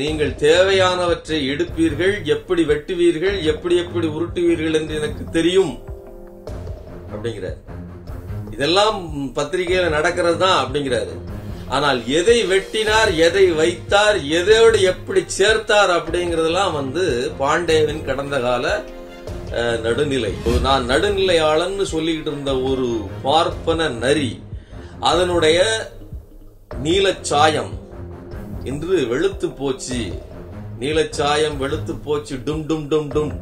நீங்கள் தேவையானவற்றை எடுப்பீர்கள் எப்படி வெட்டுவீர்கள் எப்படி எப்படி உருட்டுவீர்கள் என்று எனக்கு தெரியும் அப்படிங்கிறார் இதெல்லாம் பத்திரிகையில நடக்கிறது தான் அப்படிங்கிறாரு ஆனால் எதை வெட்டினார் எதை வைத்தார் எதோடு எப்படி சேர்த்தார் அப்படிங்கறதெல்லாம் வந்து பாண்டேவின் கடந்த கால நடுநிலை நான் நடுநிலையாளன்னு சொல்லிக்கிட்டு இருந்த ஒரு பார்ப்பன நரி அதனுடைய நீலச்சாயம் இன்று வெளுத்து போச்சு நீலச்சாயம் வெளுத்து போச்சு டும் டும் டும் டும்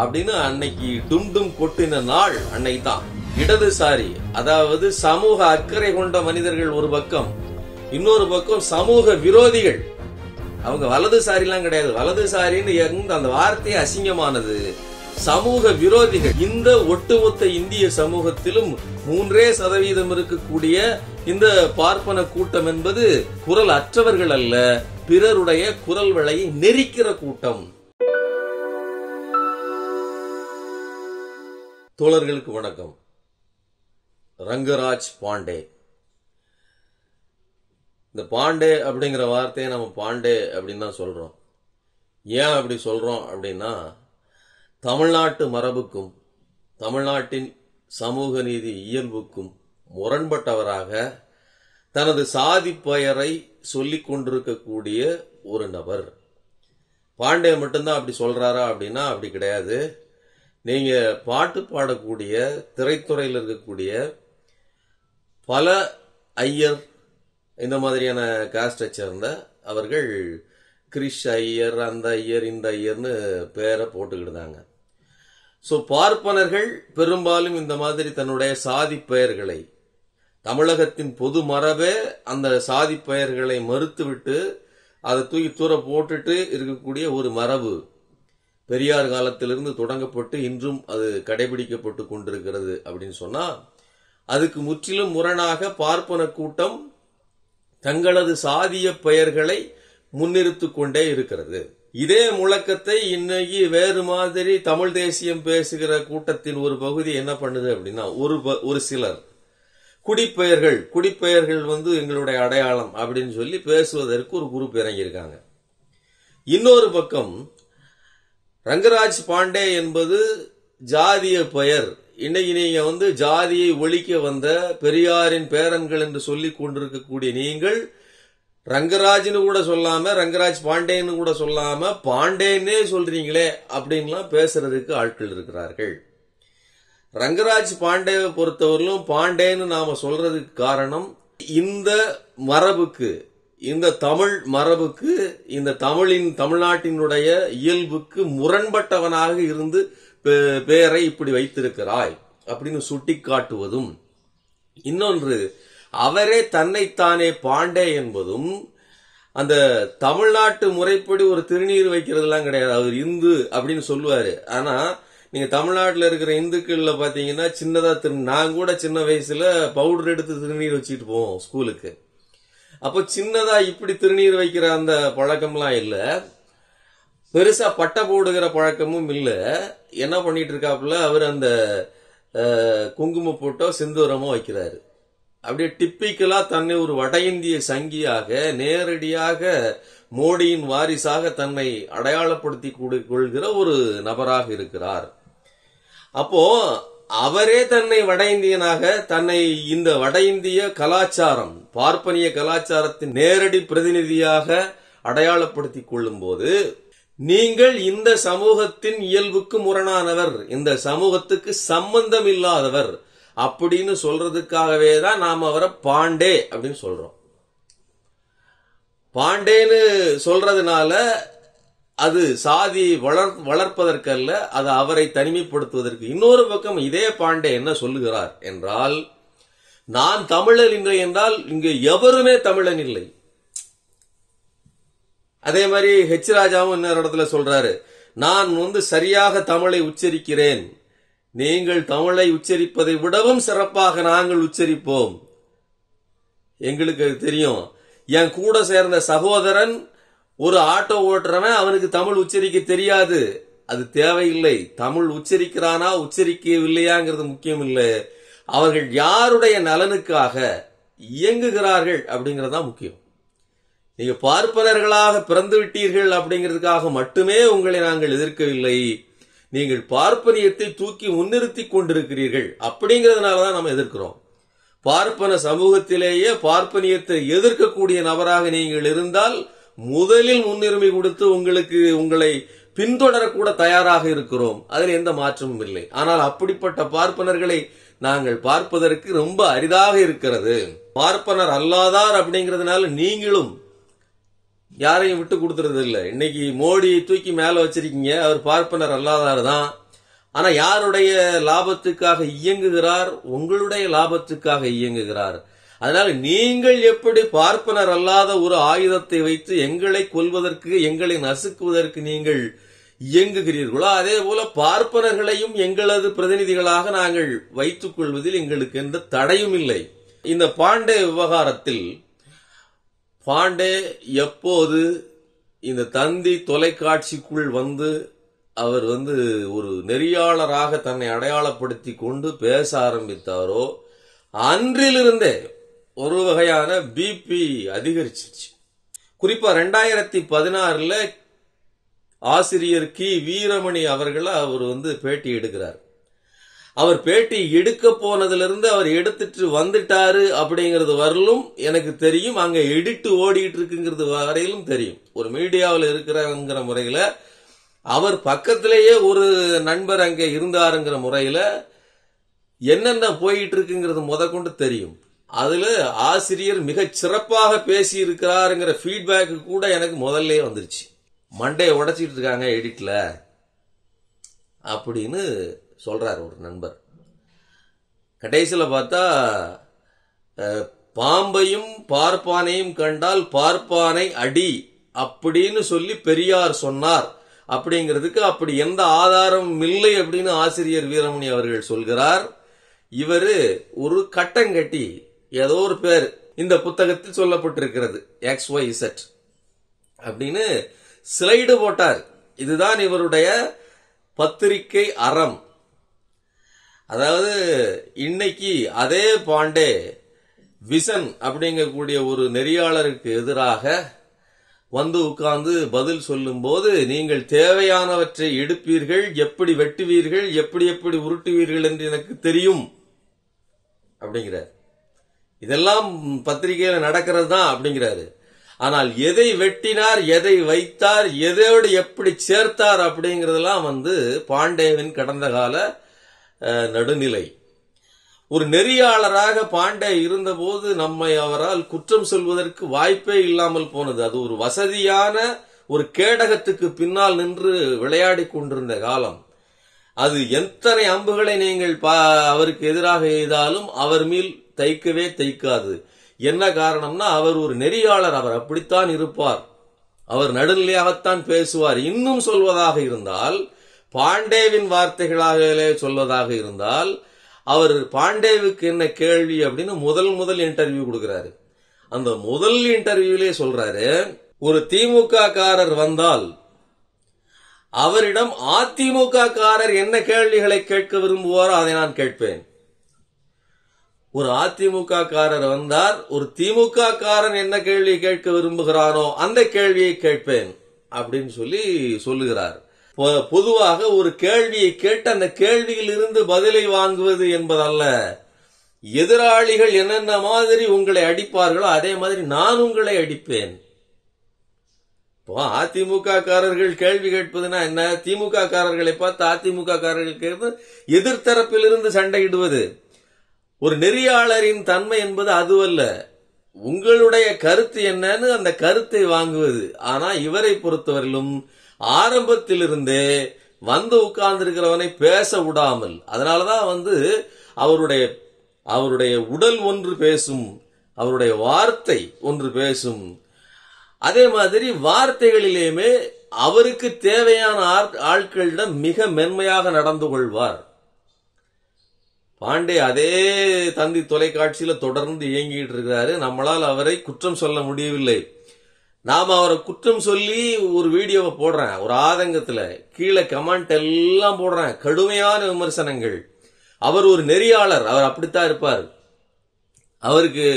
அப்படின்னு அன்னைக்கு டும் டும் கொட்டின நாள் அன்னைக்கு தான் இடதுசாரி அதாவது சமூக அக்கறை கொண்ட மனிதர்கள் ஒரு பக்கம் இன்னொரு பக்கம் சமூக விரோதிகள் அவங்க வலதுசாரிலாம் கிடையாது வலதுசாரின்னு அந்த வார்த்தையே அசிங்கமானது சமூக விரோதிகள் இந்த ஒட்டுமொத்த இந்திய சமூகத்திலும் மூன்றே சதவீதம் இருக்கக்கூடிய இந்த பார்ப்பன கூட்டம் என்பது குரல் அற்றவர்கள் அல்ல பிறருடைய குரல் வளையை நெரிக்கிற கூட்டம் தோழர்களுக்கு வணக்கம் ரங்கராஜ் பாண்டே இந்த பாண்டே அப்படிங்கிற வார்த்தையை நம்ம பாண்டே அப்படின்னு தான் சொல்றோம் ஏன் அப்படி சொல்றோம் அப்படின்னா தமிழ்நாட்டு மரபுக்கும் தமிழ்நாட்டின் சமூக நீதி இயல்புக்கும் முரண்பட்டவராக தனது சாதி பெயரை சொல்லிக் கொண்டிருக்கக்கூடிய ஒரு நபர் பாண்டே மட்டும்தான் அப்படி சொல்றாரா அப்படின்னா அப்படி கிடையாது நீங்க பாட்டு பாடக்கூடிய திரைத்துறையில் இருக்கக்கூடிய பல ஐயர் இந்த மாதிரியான காஸ்டை சேர்ந்த அவர்கள் கிரிஷ் ஐயர் அந்த ஐயர் இந்த ஐயர்னு பேரை போட்டுக்கிட்டாங்க ஸோ பார்ப்பனர்கள் பெரும்பாலும் இந்த மாதிரி தன்னுடைய சாதி பெயர்களை தமிழகத்தின் பொது மரபே அந்த சாதி பெயர்களை மறுத்துவிட்டு அதை தூக்கி தூர போட்டுட்டு இருக்கக்கூடிய ஒரு மரபு பெரியார் காலத்திலிருந்து தொடங்கப்பட்டு இன்றும் அது கடைபிடிக்கப்பட்டு கொண்டிருக்கிறது அப்படின்னு சொன்னால் அதுக்கு முற்றிலும் முரணாக பார்ப்பன கூட்டம் தங்களது சாதிய பெயர்களை முன்னிறுத்துக் கொண்டே இருக்கிறது இதே முழக்கத்தை இன்னைக்கு வேறு மாதிரி தமிழ் தேசியம் பேசுகிற கூட்டத்தின் ஒரு பகுதி என்ன பண்ணுது அப்படின்னா ஒரு ஒரு சிலர் குடிப்பெயர்கள் குடிப்பெயர்கள் வந்து எங்களுடைய அடையாளம் அப்படின்னு சொல்லி பேசுவதற்கு ஒரு குரூப் இறங்கியிருக்காங்க இன்னொரு பக்கம் ரங்கராஜ் பாண்டே என்பது ஜாதிய பெயர் இன்னைக்கு நீங்க வந்து ஜாதியை ஒழிக்க வந்த பெரியாரின் பேரன்கள் என்று சொல்லிக் கொண்டிருக்கக்கூடிய நீங்கள் ரங்கராஜ்னு கூட சொல்லாம ரங்கராஜ் பாண்டேன்னு கூட சொல்லாம பாண்டேன்னே சொல்றீங்களே அப்படின்லாம் பேசுறதுக்கு ஆட்கள் இருக்கிறார்கள் ரங்கராஜ் பாண்டேவை பொறுத்தவரையிலும் பாண்டேன்னு நாம சொல்றதுக்கு காரணம் இந்த மரபுக்கு இந்த தமிழ் மரபுக்கு இந்த தமிழின் தமிழ்நாட்டினுடைய இயல்புக்கு முரண்பட்டவனாக இருந்து பேரை இப்படி வைத்திருக்கிறாய் அப்படின்னு சுட்டி காட்டுவதும் இன்னொன்று அவரே தன்னைத்தானே பாண்டே என்பதும் அந்த தமிழ்நாட்டு முறைப்படி ஒரு திருநீர் வைக்கிறதுலாம் கிடையாது அவர் இந்து அப்படின்னு சொல்லுவாரு ஆனா நீங்க தமிழ்நாட்டில் இருக்கிற இந்துக்கள்ல பாத்தீங்கன்னா சின்னதா திரு நான் கூட சின்ன வயசுல பவுடர் எடுத்து திருநீர் வச்சுட்டு போவோம் ஸ்கூலுக்கு அப்போ சின்னதா இப்படி திருநீர் வைக்கிற அந்த பழக்கம்லாம் இல்லை பெருசா பட்டை போடுகிற பழக்கமும் இல்லை என்ன பண்ணிட்டு இருக்காப்புல அவர் அந்த குங்கும போட்டோ சிந்தூரமோ வைக்கிறாரு அப்படியே டிப்பிக்கலா தன்னை ஒரு வட இந்திய சங்கியாக நேரடியாக மோடியின் வாரிசாக தன்னை அடையாளப்படுத்தி கொள்கிற ஒரு நபராக இருக்கிறார் அப்போ அவரே தன்னை வட இந்தியனாக தன்னை இந்த வட இந்திய கலாச்சாரம் பார்ப்பனிய கலாச்சாரத்தின் நேரடி பிரதிநிதியாக அடையாளப்படுத்தி கொள்ளும் போது நீங்கள் இந்த சமூகத்தின் இயல்புக்கு முரணானவர் இந்த சமூகத்துக்கு சம்பந்தம் இல்லாதவர் அப்படின்னு சொல்றதுக்காகவே தான் நாம் அவரை பாண்டே அப்படின்னு சொல்றோம் பாண்டேன்னு சொல்றதுனால அது சாதி வளர் வளர்ப்பதற்கல்ல அது அவரை தனிமைப்படுத்துவதற்கு இன்னொரு பக்கம் இதே பாண்டே என்ன சொல்லுகிறார் என்றால் நான் தமிழன் இல்லை என்றால் இங்கு எவருமே தமிழன் இல்லை அதே மாதிரி ஹெச் ராஜாவும் இன்னொரு இடத்துல சொல்றாரு நான் வந்து சரியாக தமிழை உச்சரிக்கிறேன் நீங்கள் தமிழை உச்சரிப்பதை விடவும் சிறப்பாக நாங்கள் உச்சரிப்போம் எங்களுக்கு அது தெரியும் என் கூட சேர்ந்த சகோதரன் ஒரு ஆட்டோ ஓட்டுறவன் அவனுக்கு தமிழ் உச்சரிக்க தெரியாது அது தேவையில்லை தமிழ் உச்சரிக்கிறானா உச்சரிக்கவில்லையாங்கிறது முக்கியம் இல்லை அவர்கள் யாருடைய நலனுக்காக இயங்குகிறார்கள் அப்படிங்கிறது தான் முக்கியம் நீங்க பார்ப்பனர்களாக பிறந்து விட்டீர்கள் அப்படிங்கிறதுக்காக மட்டுமே உங்களை நாங்கள் எதிர்க்கவில்லை நீங்கள் பார்ப்பனியத்தை தூக்கி முன்னிறுத்தி கொண்டிருக்கிறீர்கள் அப்படிங்கிறதுனால தான் நம்ம எதிர்க்கிறோம் பார்ப்பன சமூகத்திலேயே பார்ப்பனியத்தை எதிர்க்கக்கூடிய நபராக நீங்கள் இருந்தால் முதலில் முன்னுரிமை கொடுத்து உங்களுக்கு உங்களை பின்தொடரக்கூட தயாராக இருக்கிறோம் அதில் எந்த மாற்றமும் இல்லை ஆனால் அப்படிப்பட்ட பார்ப்பனர்களை நாங்கள் பார்ப்பதற்கு ரொம்ப அரிதாக இருக்கிறது பார்ப்பனர் அல்லாதார் அப்படிங்கிறதுனால நீங்களும் யாரையும் விட்டு கொடுத்துறது இல்லை இன்னைக்கு மோடி தூக்கி மேலே வச்சிருக்கீங்க அவர் பார்ப்பனர் அல்லாதார் தான் ஆனா யாருடைய லாபத்துக்காக இயங்குகிறார் உங்களுடைய லாபத்துக்காக இயங்குகிறார் அதனால் நீங்கள் எப்படி பார்ப்பனர் அல்லாத ஒரு ஆயுதத்தை வைத்து எங்களை கொல்வதற்கு எங்களை நசுக்குவதற்கு நீங்கள் இயங்குகிறீர்களோ அதே போல பார்ப்பனர்களையும் எங்களது பிரதிநிதிகளாக நாங்கள் வைத்துக் கொள்வதில் எங்களுக்கு எந்த தடையும் இல்லை இந்த பாண்டே விவகாரத்தில் பாண்டே எப்போது இந்த தந்தி தொலைக்காட்சிக்குள் வந்து அவர் வந்து ஒரு நெறியாளராக தன்னை அடையாளப்படுத்தி கொண்டு பேச ஆரம்பித்தாரோ அன்றிலிருந்தே ஒரு வகையான பிபி அதிகரிச்சிருச்சு குறிப்பா ரெண்டாயிரத்தி பதினாறுல ஆசிரியர் கி வீரமணி அவர்களை அவர் வந்து பேட்டி எடுக்கிறார் அவர் பேட்டி எடுக்க போனதுலேருந்து அவர் எடுத்துட்டு வந்துட்டாரு அப்படிங்கிறது வரலும் எனக்கு தெரியும் அங்க எடிட்டு ஓடிட்டு இருக்குங்கிறது வரையிலும் தெரியும் ஒரு மீடியாவில் இருக்கிறங்கிற முறையில அவர் பக்கத்திலேயே ஒரு நண்பர் அங்கே இருந்தாருங்கிற முறையில என்னென்ன போயிட்டு இருக்குங்கிறது முத கொண்டு தெரியும் அதுல ஆசிரியர் மிக சிறப்பாக பேசி இருக்கிறாருங்கிற ஃபீட்பேக்கு கூட எனக்கு முதல்ல வந்துருச்சு மண்டையை உடைச்சிட்டு இருக்காங்க எடிட்ல அப்படின்னு சொல்கிறார் ஒரு நண்பர் கடைசியில் பார்த்தா பாம்பையும் பார்ப்பானையும் கண்டால் பார்ப்பானை அடி அப்படின்னு சொல்லி பெரியார் சொன்னார் அப்படிங்கிறதுக்கு அப்படி எந்த ஆதாரமும் இல்லை அப்படின்னு ஆசிரியர் வீரமணி அவர்கள் சொல்கிறார் இவர் ஒரு கட்டங்கட்டி ஏதோ ஒரு பேர் இந்த புத்தகத்தில் சொல்லப்பட்டிருக்கிறது எக்ஸ் ஒய் இசட் அப்படின்னு ஸ்லைடு போட்டார் இதுதான் இவருடைய பத்திரிகை அறம் அதாவது இன்னைக்கு அதே பாண்டே விசன் அப்படிங்கக்கூடிய ஒரு நெறியாளருக்கு எதிராக வந்து உட்கார்ந்து பதில் சொல்லும்போது நீங்கள் தேவையானவற்றை எடுப்பீர்கள் எப்படி வெட்டுவீர்கள் எப்படி எப்படி உருட்டுவீர்கள் என்று எனக்கு தெரியும் அப்படிங்கிறார் இதெல்லாம் பத்திரிகையில் நடக்கிறது தான் அப்படிங்கிறாரு ஆனால் எதை வெட்டினார் எதை வைத்தார் எதோடு எப்படி சேர்த்தார் அப்படிங்கிறதெல்லாம் வந்து பாண்டேவின் கடந்த கால நடுநிலை ஒரு நெறியாளராக பாண்டே இருந்தபோது நம்மை அவரால் குற்றம் சொல்வதற்கு வாய்ப்பே இல்லாமல் போனது அது ஒரு வசதியான ஒரு கேடகத்துக்கு பின்னால் நின்று விளையாடி கொண்டிருந்த காலம் அது எத்தனை அம்புகளை நீங்கள் அவருக்கு எதிராக எய்தாலும் அவர் மேல் தைக்கவே தைக்காது என்ன காரணம்னா அவர் ஒரு நெறியாளர் அவர் அப்படித்தான் இருப்பார் அவர் நடுநிலையாகத்தான் பேசுவார் இன்னும் சொல்வதாக இருந்தால் பாண்டேவின் வார்த்தைகளாகவே சொல்வதாக இருந்தால் அவர் பாண்டேவுக்கு என்ன கேள்வி அப்படின்னு முதல் முதல் இன்டர்வியூ கொடுக்கிறாரு அந்த முதல் இன்டர்வியூலே சொல்றாரு ஒரு திமுக காரர் வந்தால் அவரிடம் அதிமுக காரர் என்ன கேள்விகளை கேட்க விரும்புவாரோ அதை நான் கேட்பேன் ஒரு அதிமுக காரர் வந்தார் ஒரு திமுக காரன் என்ன கேள்வி கேட்க விரும்புகிறாரோ அந்த கேள்வியை கேட்பேன் அப்படின்னு சொல்லி சொல்லுகிறார் பொதுவாக ஒரு கேள்வியை கேட்டு அந்த கேள்வியில் இருந்து பதிலை வாங்குவது என்பதல்ல எதிராளிகள் என்னென்ன மாதிரி உங்களை அடிப்பார்களோ அதே மாதிரி நான் உங்களை அடிப்பேன் இப்போ அதிமுக காரர்கள் கேள்வி கேட்பதுனா என்ன திமுக காரர்களை பார்த்து அதிமுக காரர்கள் கேட்பது எதிர்த்தரப்பிலிருந்து சண்டையிடுவது ஒரு நெறியாளரின் தன்மை என்பது அதுவல்ல உங்களுடைய கருத்து என்னன்னு அந்த கருத்தை வாங்குவது ஆனா இவரை பொறுத்தவரையிலும் ஆரம்பத்திலிருந்தே வந்து உட்கார்ந்திருக்கிறவனை பேச விடாமல் அதனாலதான் வந்து அவருடைய அவருடைய உடல் ஒன்று பேசும் அவருடைய வார்த்தை ஒன்று பேசும் அதே மாதிரி வார்த்தைகளிலேயுமே அவருக்கு தேவையான ஆட்களிடம் மிக மென்மையாக நடந்து கொள்வார் பாண்டே அதே தந்தி தொலைக்காட்சியில தொடர்ந்து இயங்கிட்டு இருக்கிறாரு நம்மளால் அவரை குற்றம் சொல்ல முடியவில்லை நாம் அவரை குற்றம் சொல்லி ஒரு வீடியோவை போடுறேன் ஒரு ஆதங்கத்தில் கீழே கமெண்ட் எல்லாம் போடுறேன் கடுமையான விமர்சனங்கள் அவர் ஒரு நெறியாளர் அவர் அப்படித்தான் இருப்பார் அவருக்கு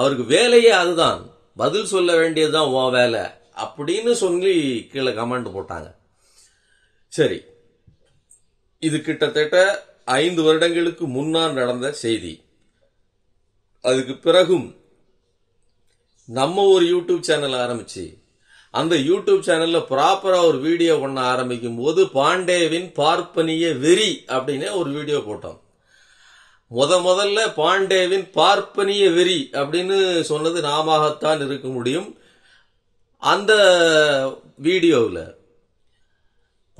அவருக்கு வேலையே அதுதான் பதில் சொல்ல வேண்டியதுதான் உன் வேலை அப்படின்னு சொல்லி கீழே கமெண்ட் போட்டாங்க சரி இது கிட்டத்தட்ட ஐந்து வருடங்களுக்கு முன்னால் நடந்த செய்தி அதுக்கு பிறகும் நம்ம ஒரு யூடியூப் சேனல் ஆரம்பிச்சு அந்த யூடியூப் சேனல்ல ப்ராப்பரா ஒரு வீடியோ பண்ண ஆரம்பிக்கும் போது பாண்டேவின் பார்ப்பனிய வெறி அப்படின்னு ஒரு வீடியோ போட்டோம் முத முதல்ல பாண்டேவின் பார்ப்பனிய வெறி அப்படின்னு சொன்னது நாமத்தான் இருக்க முடியும் அந்த வீடியோவில்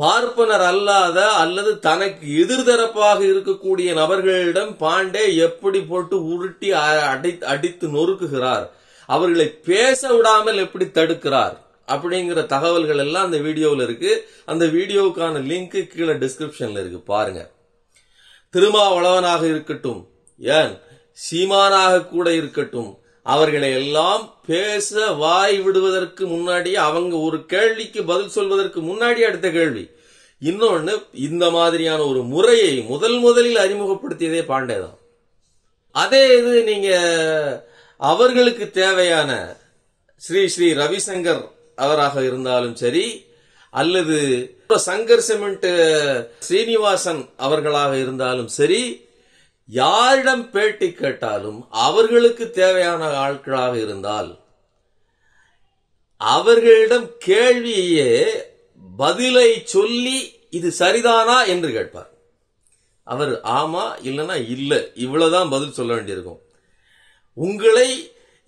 பார்ப்பனர் அல்லாத அல்லது தனக்கு எதிர்தரப்பாக இருக்கக்கூடிய நபர்களிடம் பாண்டே எப்படி போட்டு உருட்டி அடித்து நொறுக்குகிறார் அவர்களை பேச விடாமல் எப்படி தடுக்கிறார் அப்படிங்கிற தகவல்கள் எல்லாம் அந்த வீடியோவில் இருக்கு அந்த வீடியோவுக்கான லிங்க் கீழே டிஸ்கிரிப்ஷன்ல இருக்கு பாருங்க திருமாவளவனாக இருக்கட்டும் ஏன் சீமானாக கூட இருக்கட்டும் அவர்களை எல்லாம் பேச வாய் விடுவதற்கு முன்னாடி அவங்க ஒரு கேள்விக்கு பதில் சொல்வதற்கு முன்னாடி அடுத்த கேள்வி இன்னொன்று இந்த மாதிரியான ஒரு முறையை முதல் முதலில் அறிமுகப்படுத்தியதே பாண்டே தான் அதே இது நீங்கள் அவர்களுக்கு தேவையான ஸ்ரீ ஸ்ரீ ரவிசங்கர் அவராக இருந்தாலும் சரி அல்லது சங்கர் சிமெண்ட் ஸ்ரீனிவாசன் அவர்களாக இருந்தாலும் சரி யாரிடம் பேட்டி கேட்டாலும் அவர்களுக்கு தேவையான ஆட்களாக இருந்தால் அவர்களிடம் கேள்வியே பதிலை சொல்லி இது சரிதானா என்று கேட்பார் அவர் ஆமா இல்லைன்னா இல்லை இவ்வளவுதான் பதில் சொல்ல வேண்டியிருக்கும் உங்களை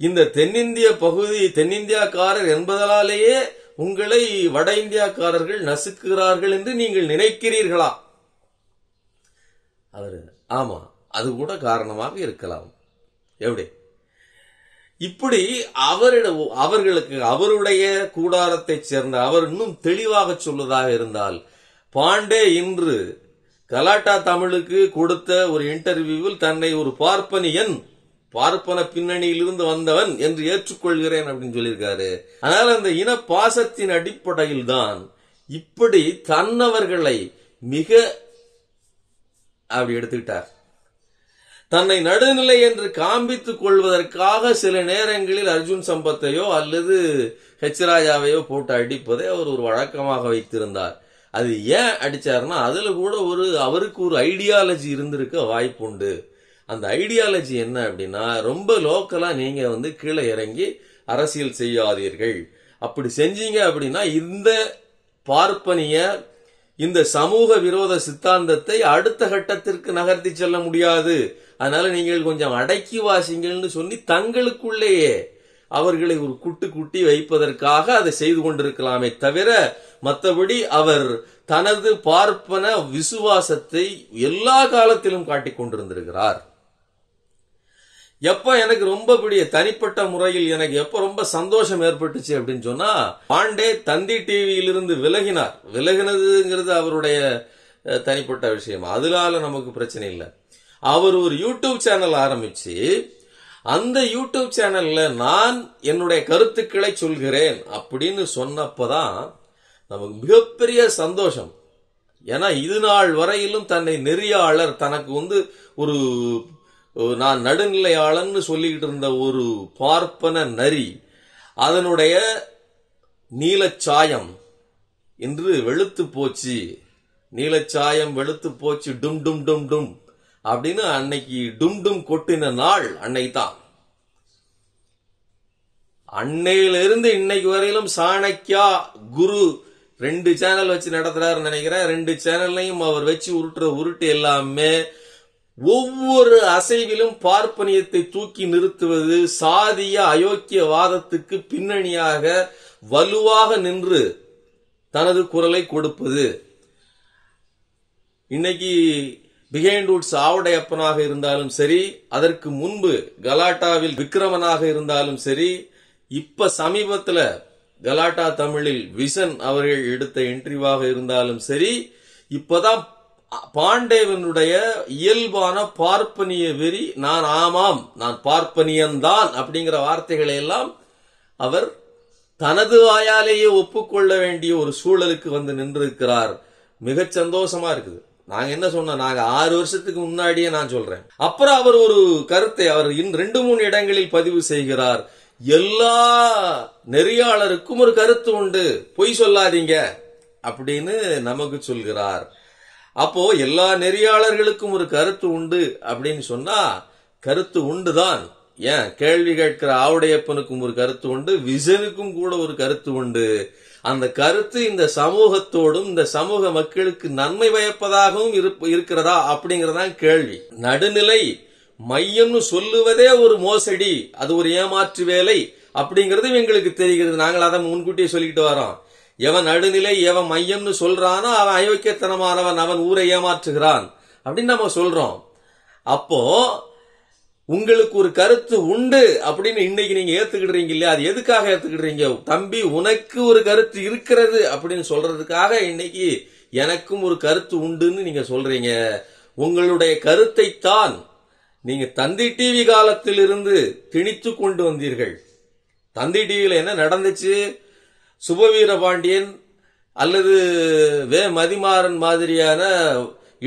இந்த தென்னிந்திய பகுதி தென்னிந்தியாக்காரர் என்பதனாலேயே உங்களை வட இந்தியாக்காரர்கள் நசுக்குகிறார்கள் என்று நீங்கள் நினைக்கிறீர்களா அவர் ஆமா அது கூட காரணமாக இருக்கலாம் எப்படி இப்படி அவரிடம் அவர்களுக்கு அவருடைய கூடாரத்தைச் சேர்ந்த அவர் இன்னும் தெளிவாக சொல்வதாக இருந்தால் பாண்டே இன்று கலாட்டா தமிழுக்கு கொடுத்த ஒரு இன்டர்வியூவில் தன்னை ஒரு பார்ப்பனியன் பார்ப்பன பின்னணியிலிருந்து வந்தவன் என்று ஏற்றுக்கொள்கிறேன் அப்படின்னு சொல்லியிருக்காரு அதனால அந்த இன பாசத்தின் அடிப்படையில் தான் இப்படி தன்னவர்களை மிக அப்படி எடுத்துக்கிட்டார் தன்னை நடுநிலை என்று காண்பித்துக் கொள்வதற்காக சில நேரங்களில் அர்ஜுன் சம்பத்தையோ அல்லது ஹெச்ராஜாவையோ போட்டு அடிப்பதை அவர் ஒரு வழக்கமாக வைத்திருந்தார் அது ஏன் அடிச்சாருன்னா அதுல கூட ஒரு அவருக்கு ஒரு ஐடியாலஜி இருந்திருக்க வாய்ப்புண்டு அந்த ஐடியாலஜி என்ன அப்படின்னா ரொம்ப லோக்கலாக நீங்கள் வந்து கீழே இறங்கி அரசியல் செய்யாதீர்கள் அப்படி செஞ்சீங்க அப்படின்னா இந்த பார்ப்பனிய இந்த சமூக விரோத சித்தாந்தத்தை அடுத்த கட்டத்திற்கு நகர்த்தி செல்ல முடியாது அதனால நீங்கள் கொஞ்சம் அடக்கி வாசிங்கள்னு சொல்லி தங்களுக்குள்ளேயே அவர்களை ஒரு குட்டு குட்டி வைப்பதற்காக அதை செய்து கொண்டிருக்கலாமே தவிர மற்றபடி அவர் தனது பார்ப்பன விசுவாசத்தை எல்லா காலத்திலும் காட்டிக் கொண்டிருந்திருக்கிறார் எப்போ எனக்கு ரொம்ப பிடிய தனிப்பட்ட முறையில் எனக்கு எப்போ ரொம்ப சந்தோஷம் ஏற்பட்டுச்சு அப்படின்னு சொன்னா பாண்டே தந்தி டிவியிலிருந்து விலகினார் விலகினதுங்கிறது அவருடைய தனிப்பட்ட விஷயம் அதனால நமக்கு பிரச்சனை இல்லை அவர் ஒரு யூடியூப் சேனல் ஆரம்பிச்சு அந்த யூடியூப் சேனல்ல நான் என்னுடைய கருத்துக்களை சொல்கிறேன் அப்படின்னு சொன்னப்பதான் நமக்கு மிகப்பெரிய சந்தோஷம் ஏன்னா இது நாள் வரையிலும் தன்னை நெறியாளர் தனக்கு வந்து ஒரு நான் நடுநிலையாளன்னு சொல்லிக்கிட்டு இருந்த ஒரு பார்ப்பன நரி அதனுடைய நீலச்சாயம் என்று வெளுத்து போச்சு நீலச்சாயம் வெளுத்து போச்சு டும் டும் டும் டும் அப்படின்னு அன்னைக்கு டும் டும் கொட்டின நாள் அன்னை தான் அன்னையிலிருந்து இன்னைக்கு வரையிலும் சாணக்கியா குரு ரெண்டு சேனல் வச்சு நடத்துறாருன்னு நினைக்கிறேன் ரெண்டு சேனல்லையும் அவர் வச்சு உருட்டுற உருட்டு எல்லாமே ஒவ்வொரு அசைவிலும் பார்ப்பனியத்தை தூக்கி நிறுத்துவது சாதிய அயோக்கிய வாதத்துக்கு பின்னணியாக வலுவாக நின்று தனது குரலை கொடுப்பது இன்னைக்கு பிஹைண்ட் உட்ஸ் ஆவடையப்பனாக இருந்தாலும் சரி அதற்கு முன்பு கலாட்டாவில் விக்ரமனாக இருந்தாலும் சரி இப்ப சமீபத்தில் கலாட்டா தமிழில் விசன் அவர்கள் எடுத்த இன்டர்வியூவாக இருந்தாலும் சரி இப்பதான் பாண்டேவனுடைய இயல்பான பார்ப்பனிய வெறி நான் ஆமாம் நான் பார்ப்பனியன்தான் அப்படிங்கிற வார்த்தைகளை எல்லாம் அவர் தனது வாயாலேயே ஒப்புக்கொள்ள வேண்டிய ஒரு சூழலுக்கு வந்து நின்றிருக்கிறார் மிக சந்தோஷமா இருக்குது நாங்க என்ன சொன்னோம் நாங்க ஆறு வருஷத்துக்கு முன்னாடியே நான் சொல்றேன் அப்புறம் அவர் ஒரு கருத்தை அவர் இன் ரெண்டு மூணு இடங்களில் பதிவு செய்கிறார் எல்லா நெறியாளருக்கும் ஒரு கருத்து உண்டு பொய் சொல்லாதீங்க அப்படின்னு நமக்கு சொல்கிறார் அப்போ எல்லா நெறியாளர்களுக்கும் ஒரு கருத்து உண்டு அப்படின்னு சொன்னா கருத்து உண்டு தான் ஏன் கேள்வி கேட்கிற ஆவுடையப்பனுக்கும் ஒரு கருத்து உண்டு விசனுக்கும் கூட ஒரு கருத்து உண்டு அந்த கருத்து இந்த சமூகத்தோடும் இந்த சமூக மக்களுக்கு நன்மை பயப்பதாகவும் இருக்கிறதா அப்படிங்கறதான் கேள்வி நடுநிலை மையம்னு சொல்லுவதே ஒரு மோசடி அது ஒரு ஏமாற்று வேலை அப்படிங்கிறது எங்களுக்கு தெரிகிறது நாங்கள் அதை முன்கூட்டியே சொல்லிக்கிட்டு வரோம் எவன் நடுநிலை எவன் மையம்னு சொல்றானோ அவன் அயோக்கியத்தனமானவன் அவன் ஊரை ஏமாற்றுகிறான் அப்படின்னு நம்ம சொல்றோம் அப்போ உங்களுக்கு ஒரு கருத்து உண்டு அப்படின்னு இன்னைக்கு நீங்க ஏத்துக்கிடுறீங்க இல்லையா அது எதுக்காக ஏத்துக்கிடுறீங்க தம்பி உனக்கு ஒரு கருத்து இருக்கிறது அப்படின்னு சொல்றதுக்காக இன்னைக்கு எனக்கும் ஒரு கருத்து உண்டுன்னு நீங்க சொல்றீங்க உங்களுடைய கருத்தை தான் நீங்க தந்தி டிவி காலத்திலிருந்து திணித்து கொண்டு வந்தீர்கள் தந்தி டிவியில என்ன நடந்துச்சு சுபவீர பாண்டியன் அல்லது வே மதிமாறன் மாதிரியான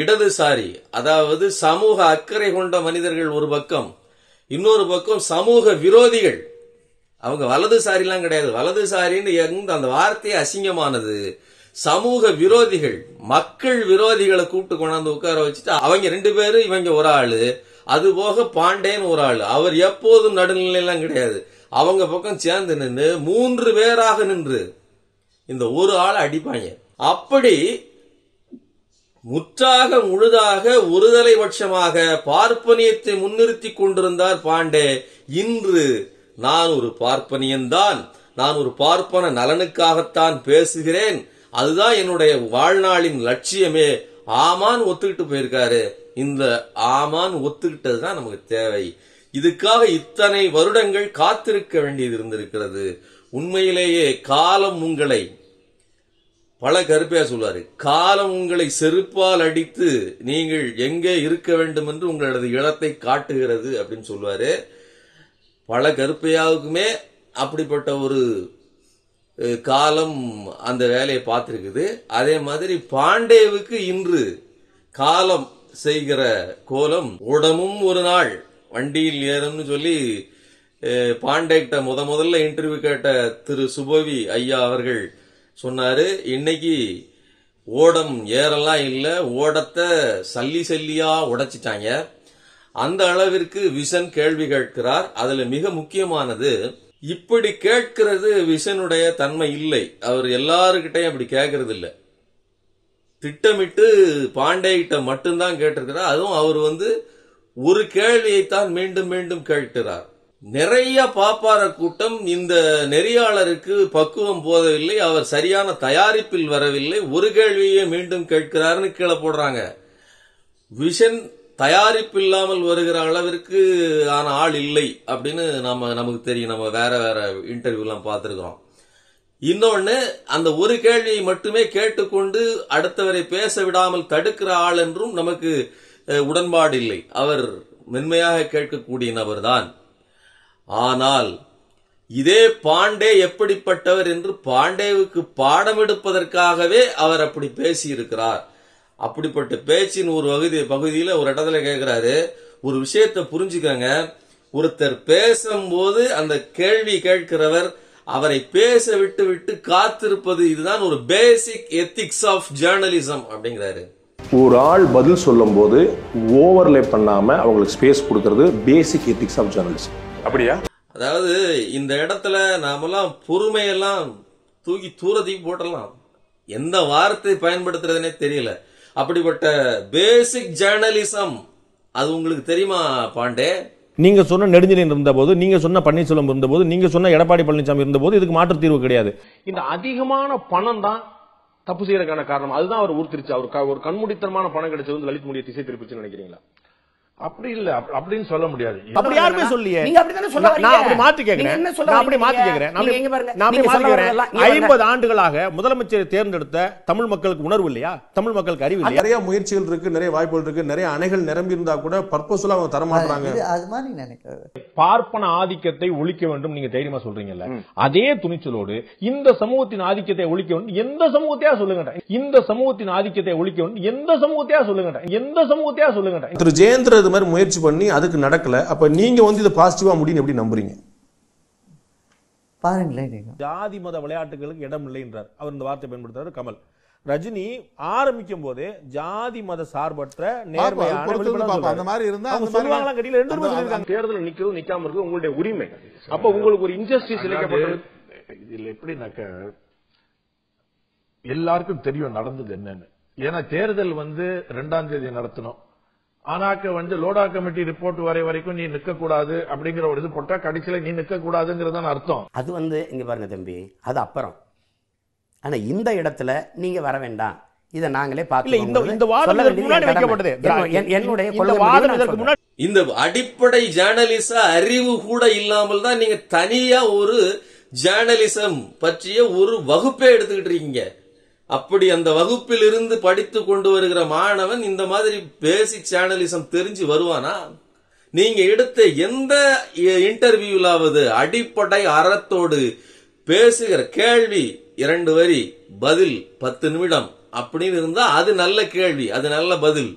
இடதுசாரி அதாவது சமூக அக்கறை கொண்ட மனிதர்கள் ஒரு பக்கம் இன்னொரு பக்கம் சமூக விரோதிகள் அவங்க வலதுசாரிலாம் கிடையாது வலதுசாரின்னு எங்க அந்த வார்த்தையே அசிங்கமானது சமூக விரோதிகள் மக்கள் விரோதிகளை கூப்பிட்டு கொண்டாந்து உட்கார வச்சுட்டு அவங்க ரெண்டு பேரும் இவங்க ஒரு ஆளு அது போக பாண்டேன்னு ஒரு ஆள் அவர் எப்போதும் நடுநிலையெல்லாம் கிடையாது அவங்க பக்கம் சேர்ந்து நின்று மூன்று பேராக நின்று இந்த ஒரு ஆளை அடிப்பாங்க அப்படி முற்றாக முழுதாக ஒருதலை பட்சமாக பார்ப்பனியத்தை முன்னிறுத்தி கொண்டிருந்தார் பாண்டே இன்று நான் ஒரு பார்ப்பனியன்தான் நான் ஒரு பார்ப்பன நலனுக்காகத்தான் பேசுகிறேன் அதுதான் என்னுடைய வாழ்நாளின் லட்சியமே ஆமான் ஒத்துக்கிட்டு போயிருக்காரு இந்த ஆமான் ஒத்துக்கிட்டது தான் நமக்கு தேவை இதுக்காக இத்தனை வருடங்கள் காத்திருக்க வேண்டியது இருந்திருக்கிறது உண்மையிலேயே காலம் உங்களை பல கருப்பையா சொல்வாரு காலம் உங்களை செருப்பால் அடித்து நீங்கள் எங்கே இருக்க வேண்டும் என்று உங்களது இடத்தை காட்டுகிறது அப்படின்னு சொல்லுவாரு பல கருப்பையாவுக்குமே அப்படிப்பட்ட ஒரு காலம் அந்த வேலையை பார்த்துருக்குது அதே மாதிரி பாண்டேவுக்கு இன்று காலம் செய்கிற கோலம் உடமும் ஒரு நாள் வண்டியில் ஏறும்னு சொல்லி பாண்டேக்கிட்ட முத முதல்ல இன்டர்வியூ கேட்ட திரு சுபவி ஐயா அவர்கள் சொன்னாரு இன்னைக்கு ஓடம் ஏறெல்லாம் இல்லை ஓடத்தை சல்லி சல்லியா உடைச்சிட்டாங்க அந்த அளவிற்கு விஷன் கேள்வி கேட்கிறார் அதுல மிக முக்கியமானது இப்படி கேட்கிறது விஷனுடைய தன்மை இல்லை அவர் எல்லாருக்கிட்டையும் அப்படி கேட்கறது இல்லை திட்டமிட்டு பாண்டேகிட்ட மட்டும்தான் கேட்டிருக்கிறார் அதுவும் அவர் வந்து ஒரு கேள்வியைத்தான் மீண்டும் மீண்டும் கேட்கிறார் நிறைய பாப்பார கூட்டம் இந்த நெறியாளருக்கு பக்குவம் போதவில்லை அவர் சரியான தயாரிப்பில் வரவில்லை ஒரு கேள்வியை மீண்டும் கேட்கிறார்னு கீழே போடுறாங்க விஷன் தயாரிப்பு இல்லாமல் வருகிற அளவிற்கு ஆன ஆள் இல்லை அப்படின்னு நம்ம நமக்கு தெரியும் நம்ம வேற வேற இன்டர்வியூலாம் பார்த்துருக்குறோம் இன்னொன்னு அந்த ஒரு கேள்வியை மட்டுமே கேட்டுக்கொண்டு அடுத்தவரை பேச விடாமல் தடுக்கிற ஆள் என்றும் நமக்கு உடன்பாடு இல்லை அவர் மென்மையாக கேட்கக்கூடிய நபர்தான் ஆனால் இதே பாண்டே எப்படிப்பட்டவர் என்று பாண்டேவுக்கு பாடம் எடுப்பதற்காகவே அவர் அப்படி பேசியிருக்கிறார் அப்படிப்பட்ட பேச்சின் ஒரு பகுதி பகுதியில் ஒரு இடத்துல கேட்குறாரு ஒரு விஷயத்தை புரிஞ்சுக்கங்க ஒருத்தர் பேசும்போது அந்த கேள்வி கேட்கிறவர் அவரை பேச விட்டு விட்டு காத்திருப்பது இதுதான் ஒரு பேசிக் எத்திக்ஸ் ஆஃப் ஜேர்னலிசம் அப்படிங்கிறாரு ஒரு ஆள் பதில் சொல்லும்போது ஓவர்லே பண்ணாமல் அவங்களுக்கு ஸ்பேஸ் கொடுக்கறது பேசிக் எத்திக்ஸ் ஆஃப் ஜேர்னலிசம் அப்படியா அதாவது இந்த இடத்துல நாமெல்லாம் பொறுமையெல்லாம் தூக்கி தூர தூக்கி போட்டலாம் எந்த வார்த்தை பயன்படுத்துறதுனே தெரியல அப்படிப்பட்ட பேசிக் ஜேர்னலிசம் அது உங்களுக்கு தெரியுமா பாண்டே நீங்க சொன்ன நெடுஞ்சலின் இருந்த போது நீங்க சொன்ன பன்னீர்செல்வம் இருந்த போது நீங்க சொன்ன எடப்பாடி பழனிசாமி இருந்த போது இதுக்கு மாற்று தீர்வு கிடையாது இந்த அதிகமான பணம் தான் தப்பு செய்யறதுக்கான காரணம் அதுதான் அவர் ஊர்த்திருச்சு அவருக்கு ஒரு கண்முடித்தனமான பணம் கிடைச்சது வந்து லலித் முடிய திசை திருப்பிச்சுன்னு நினைக்கிறீங்களா அப்படி இல்ல அப்படின்னு சொல்ல முடியாது அப்படி யாருமே சொல்லியே நீங்க அப்படி தானே சொல்ல நான் அப்படி மாத்தி கேக்குறேன் என்ன அப்படி மாத்தி கேக்குறேன் நான் பாருங்க நான் அப்படி மாத்தி கேக்குறேன் 50 ஆண்டுகளாக முதலமைச்சர் தேர்ந்தெடுத்த தமிழ் மக்களுக்கு உணர்வு இல்லையா தமிழ் மக்களுக்கு அறிவு இல்லையா நிறைய முயற்சிகள் இருக்கு நிறைய வாய்ப்புகள் இருக்கு நிறைய அணைகள் நிரம்பி இருந்தா கூட பர்பஸ்ஃபுல்லா அவங்க தர மாட்டாங்க அது மாதிரி நினைக்கிறேன் பார்ப்பன ஆதிக்கத்தை ஒழிக்க வேண்டும் நீங்க தைரியமா சொல்றீங்கல்ல அதே துணிச்சலோடு இந்த சமூகத்தின் ஆதிக்கத்தை ஒழிக்க வேண்டும் எந்த சமூகத்தையா சொல்லுங்க இந்த சமூகத்தின் ஆதிக்கத்தை ஒழிக்க வேண்டும் எந்த சமூகத்தையா சொல்லுங்க எந்த சமூகத்தையா சொல்லுங்க திரு ஜெயந்திர அது மாதிரி முயற்சி பண்ணி அதுக்கு நடக்கல அப்ப நீங்க வந்து இது பாசிட்டிவா முடியும் எப்படி நம்புறீங்க பாருங்களேன் ஜாதி மத விளையாட்டுகளுக்கு இடம் இல்லைன்றார் அவர் இந்த வார்த்தை பயன்படுத்துறாரு கமல் ரஜினி ஆரம்பிக்கும் போதே ஜாதி மத சார்பற்ற தேர்தல் நிக்கிறது நிக்காம இருக்கு உங்களுடைய உரிமை அப்ப உங்களுக்கு ஒரு இன்ஜஸ்டிஸ் இதுல எல்லாருக்கும் தெரியும் நடந்தது என்னன்னு ஏன்னா தேர்தல் வந்து ரெண்டாம் தேதி நடத்தணும் ஆனாக்க வந்து லோடா கமிட்டி ரிப்போர்ட் வரை வரைக்கும் நீ நிக்க கூடாது அப்படிங்கிற ஒரு இது போட்டா கடைசியில நீ நிக்க கூடாதுங்கிறது அர்த்தம் அது வந்து இங்க பாருங்க தம்பி அது அப்புறம் ஆனா இந்த இடத்துல நீங்க வர வேண்டாம் இதை நாங்களே பார்க்கல இந்த இந்த என்னுடைய முன்னாடி இந்த அடிப்படை ஜேர்னலிச அறிவு கூட இல்லாமல் தான் நீங்க தனியா ஒரு ஜேர்னலிசம் பற்றிய ஒரு வகுப்பே எடுத்துக்கிட்டு இருக்கீங்க அப்படி அந்த வகுப்பில் இருந்து படித்து கொண்டு வருகிற மாணவன் இந்த மாதிரி பேசிக் சேனலிசம் தெரிஞ்சு வருவானா நீங்க எடுத்த எந்த இன்டர்வியூலாவது அடிப்படை அறத்தோடு பேசுகிற கேள்வி இரண்டு வரி பதில் பத்து நிமிடம் அப்படின்னு இருந்தா அது நல்ல கேள்வி அது நல்ல பதில்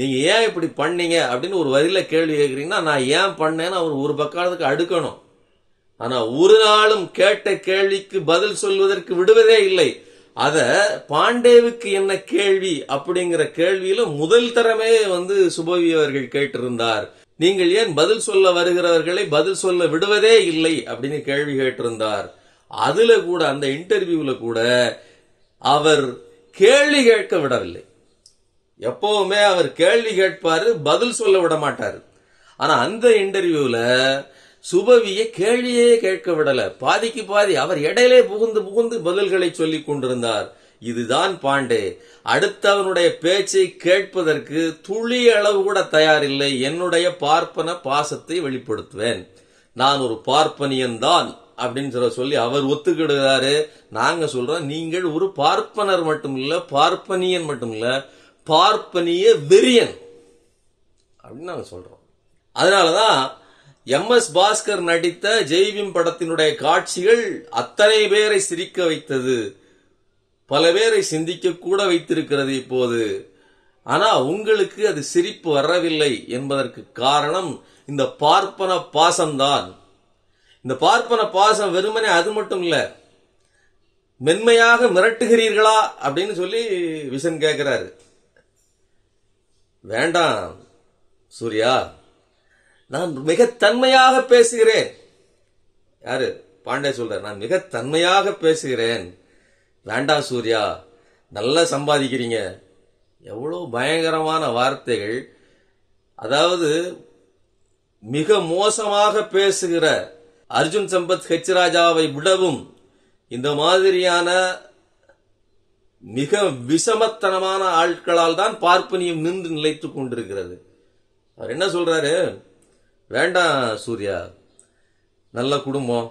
நீங்க ஏன் இப்படி பண்ணீங்க அப்படின்னு ஒரு வரியில கேள்வி கேட்குறீங்கன்னா நான் ஏன் பண்ணேன்னு அவர் ஒரு பக்கத்துக்கு அடுக்கணும் ஆனா ஒரு நாளும் கேட்ட கேள்விக்கு பதில் சொல்வதற்கு விடுவதே இல்லை அத பாண்டேவுக்கு என்ன கேள்வி அப்படிங்கிற கேள்வியில முதல் தரமே வந்து சுபவி அவர்கள் கேட்டிருந்தார் நீங்கள் ஏன் பதில் சொல்ல வருகிறவர்களை பதில் சொல்ல விடுவதே இல்லை அப்படின்னு கேள்வி கேட்டிருந்தார் அதுல கூட அந்த இன்டர்வியூல கூட அவர் கேள்வி கேட்க விடவில்லை எப்பவுமே அவர் கேள்வி கேட்பாரு பதில் சொல்ல விட மாட்டாரு ஆனா அந்த இன்டர்வியூல சுபவியை கேள்வியே கேட்க விடல பாதிக்கு பாதி அவர் இடையிலே புகுந்து புகுந்து பதில்களை சொல்லிக் கொண்டிருந்தார் இதுதான் பாண்டே அடுத்தவனுடைய பேச்சை கேட்பதற்கு துளி அளவு கூட தயாரில்லை என்னுடைய பார்ப்பன பாசத்தை வெளிப்படுத்துவேன் நான் ஒரு பார்ப்பனியன் தான் அப்படின்னு சொல்ல சொல்லி அவர் ஒத்துக்கிடுகிறாரு நாங்க சொல்றோம் நீங்கள் ஒரு பார்ப்பனர் மட்டும் இல்ல பார்ப்பனியன் மட்டும் இல்ல பார்ப்பனிய வெறியன் அப்படின்னு நாங்க சொல்றோம் அதனாலதான் எம் எஸ் பாஸ்கர் நடித்த ஜெய்விம் படத்தினுடைய காட்சிகள் அத்தனை பேரை சிரிக்க வைத்தது பல பேரை சிந்திக்க கூட வைத்திருக்கிறது இப்போது ஆனா உங்களுக்கு அது சிரிப்பு வரவில்லை என்பதற்கு காரணம் இந்த பார்ப்பன பாசம்தான் இந்த பார்ப்பன பாசம் வெறுமனே அது மட்டும் இல்ல மென்மையாக மிரட்டுகிறீர்களா அப்படின்னு சொல்லி விஷன் கேட்கிறாரு வேண்டாம் சூர்யா நான் மிக தன்மையாக பேசுகிறேன் யாரு பாண்டே சொல்ற நான் மிக தன்மையாக பேசுகிறேன் வேண்டாம் சூர்யா நல்லா சம்பாதிக்கிறீங்க எவ்வளோ பயங்கரமான வார்த்தைகள் அதாவது மிக மோசமாக பேசுகிற அர்ஜுன் சம்பத் ஹெச்ராஜாவை விடவும் இந்த மாதிரியான மிக விஷமத்தனமான ஆட்களால் தான் பார்ப்பனியும் நின்று நிலைத்து கொண்டிருக்கிறது அவர் என்ன சொல்றாரு வேண்டாம் சூர்யா நல்ல குடும்பம்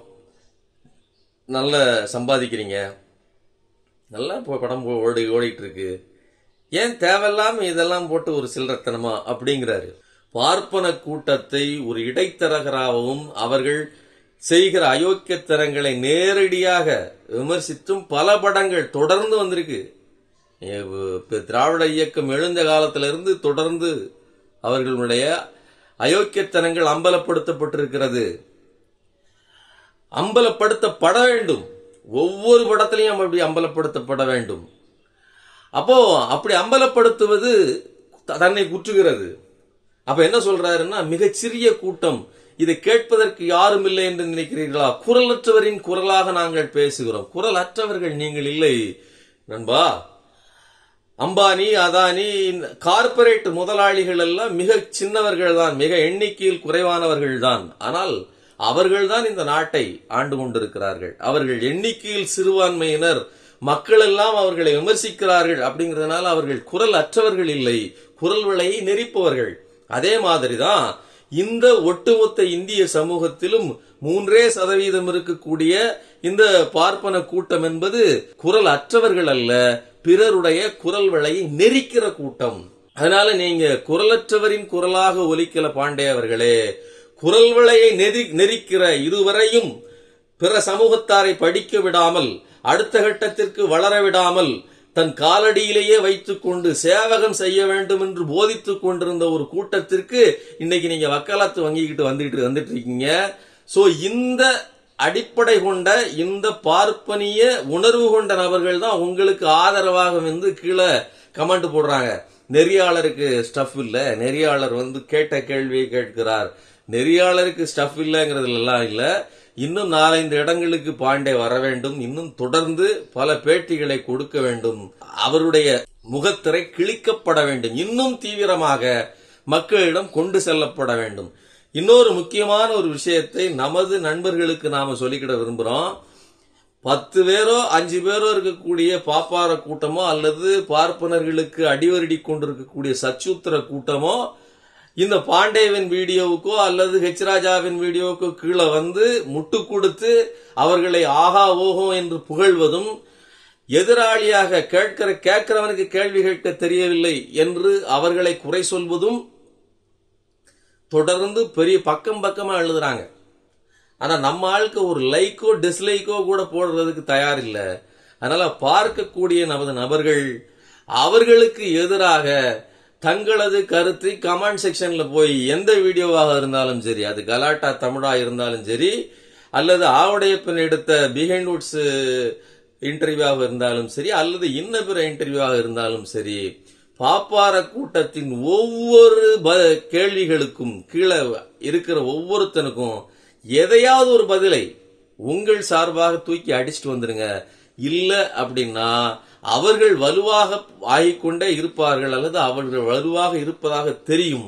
நல்ல சம்பாதிக்கிறீங்க நல்லா இப்போ படம் ஓடி ஓடிட்டு இருக்கு ஏன் தேவையில்லாமல் இதெல்லாம் போட்டு ஒரு சில்லறத்தனமா அப்படிங்கிறாரு பார்ப்பன கூட்டத்தை ஒரு இடைத்தரகராகவும் அவர்கள் செய்கிற அயோக்கியத்தரங்களை நேரடியாக விமர்சித்தும் பல படங்கள் தொடர்ந்து வந்திருக்கு திராவிட இயக்கம் எழுந்த காலத்திலிருந்து தொடர்ந்து அவர்களுடைய அயோக்கியத்தனங்கள் அம்பலப்படுத்தப்பட்டிருக்கிறது அம்பலப்படுத்தப்பட வேண்டும் ஒவ்வொரு படத்திலையும் அப்படி அம்பலப்படுத்தப்பட வேண்டும் அப்போ அப்படி அம்பலப்படுத்துவது தன்னை குற்றுகிறது அப்ப என்ன சொல்றாருன்னா மிகச்சிறிய கூட்டம் இதை கேட்பதற்கு யாரும் இல்லை என்று நினைக்கிறீர்களா குரலற்றவரின் குரலாக நாங்கள் பேசுகிறோம் குரலற்றவர்கள் நீங்கள் இல்லை நண்பா அம்பானி அதானி கார்பரேட் முதலாளிகள் எல்லாம் மிக சின்னவர்கள் தான் மிக எண்ணிக்கையில் குறைவானவர்கள் தான் ஆனால் அவர்கள்தான் இந்த நாட்டை ஆண்டு கொண்டிருக்கிறார்கள் அவர்கள் எண்ணிக்கையில் சிறுபான்மையினர் மக்கள் எல்லாம் அவர்களை விமர்சிக்கிறார்கள் அப்படிங்கிறதுனால அவர்கள் குரல் அற்றவர்கள் இல்லை குரல் விலையை நெறிப்பவர்கள் அதே மாதிரிதான் இந்த ஒட்டுமொத்த இந்திய சமூகத்திலும் மூன்றே சதவீதம் இருக்கக்கூடிய இந்த பார்ப்பன கூட்டம் என்பது குரல் அற்றவர்கள் அல்ல பிறருடைய குரல் வளையை நெரிக்கிற கூட்டம் அதனால நீங்க குரலற்றவரின் குரலாக ஒலிக்கல பாண்டே அவர்களே குரல் வளையை நெறி நெரிக்கிற இருவரையும் பிற சமூகத்தாரை படிக்க விடாமல் அடுத்த கட்டத்திற்கு வளர விடாமல் தன் காலடியிலேயே வைத்துக்கொண்டு சேவகம் செய்ய வேண்டும் என்று போதித்துக் கொண்டிருந்த ஒரு கூட்டத்திற்கு இன்னைக்கு நீங்க வக்காலத்து வங்கிக்கிட்டு வந்துட்டு வந்துட்டு இருக்கீங்க சோ இந்த அடிப்படை கொண்ட இந்த பார்ப்பனிய உணர்வு கொண்ட நபர்கள் தான் உங்களுக்கு ஆதரவாக வந்து கீழே கமெண்ட் போடுறாங்க நெறியாளருக்கு ஸ்டஃப் இல்ல நெறியாளர் வந்து கேட்ட கேள்வியை கேட்கிறார் நெறியாளருக்கு ஸ்டஃப் எல்லாம் இல்ல இன்னும் நாலஞ்சு இடங்களுக்கு பாண்டே வர வேண்டும் இன்னும் தொடர்ந்து பல பேட்டிகளை கொடுக்க வேண்டும் அவருடைய முகத்திரை கிழிக்கப்பட வேண்டும் இன்னும் தீவிரமாக மக்களிடம் கொண்டு செல்லப்பட வேண்டும் இன்னொரு முக்கியமான ஒரு விஷயத்தை நமது நண்பர்களுக்கு நாம சொல்லிக்கிட விரும்புகிறோம் பத்து பேரோ அஞ்சு பேரோ இருக்கக்கூடிய பாப்பார கூட்டமோ அல்லது பார்ப்பனர்களுக்கு அடிவரடி கொண்டிருக்கக்கூடிய சச்சுத்திர கூட்டமோ இந்த பாண்டேவின் வீடியோவுக்கோ அல்லது ஹெச் ராஜாவின் வீடியோவுக்கோ கீழே வந்து முட்டு கொடுத்து அவர்களை ஆகா ஓகோ என்று புகழ்வதும் எதிராளியாக கேட்கிற கேட்கிறவனுக்கு கேள்வி கேட்க தெரியவில்லை என்று அவர்களை குறை சொல்வதும் தொடர்ந்து பெரிய பக்கம் பக்கமாக எழுதுறாங்க ஆனால் நம்ம ஆளுக்கு ஒரு லைக்கோ டிஸ்லைக்கோ கூட போடுறதுக்கு தயார் இல்லை அதனால் பார்க்கக்கூடிய நமது நபர்கள் அவர்களுக்கு எதிராக தங்களது கருத்தை கமெண்ட் செக்ஷனில் போய் எந்த வீடியோவாக இருந்தாலும் சரி அது கலாட்டா தமிழாக இருந்தாலும் சரி அல்லது ஆவடையப்பன் எடுத்த பிஹைண்ட் உட்ஸ் இன்டர்வியூவாக இருந்தாலும் சரி அல்லது இன்ன பிற இன்டர்வியூவாக இருந்தாலும் சரி பாப்பார கூட்டத்தின் ஒவ்வொரு கேள்விகளுக்கும் கீழே இருக்கிற ஒவ்வொருத்தனுக்கும் எதையாவது ஒரு பதிலை உங்கள் சார்பாக தூக்கி அடிச்சுட்டு வந்துருங்க இல்லை அப்படின்னா அவர்கள் வலுவாக ஆகிக்கொண்டே இருப்பார்கள் அல்லது அவர்கள் வலுவாக இருப்பதாக தெரியும்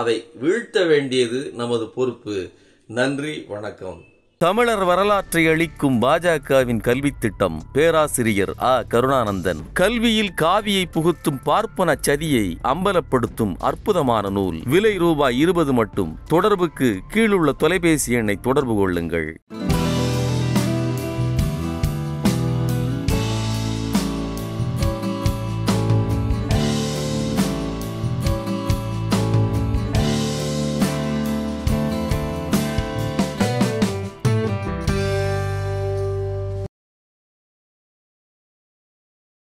அதை வீழ்த்த வேண்டியது நமது பொறுப்பு நன்றி வணக்கம் தமிழர் வரலாற்றை அளிக்கும் பாஜகவின் கல்வி திட்டம் பேராசிரியர் அ கருணானந்தன் கல்வியில் காவியை புகுத்தும் பார்ப்பன சதியை அம்பலப்படுத்தும் அற்புதமான நூல் விலை ரூபாய் இருபது மட்டும் தொடர்புக்கு கீழுள்ள தொலைபேசி எண்ணை தொடர்பு கொள்ளுங்கள்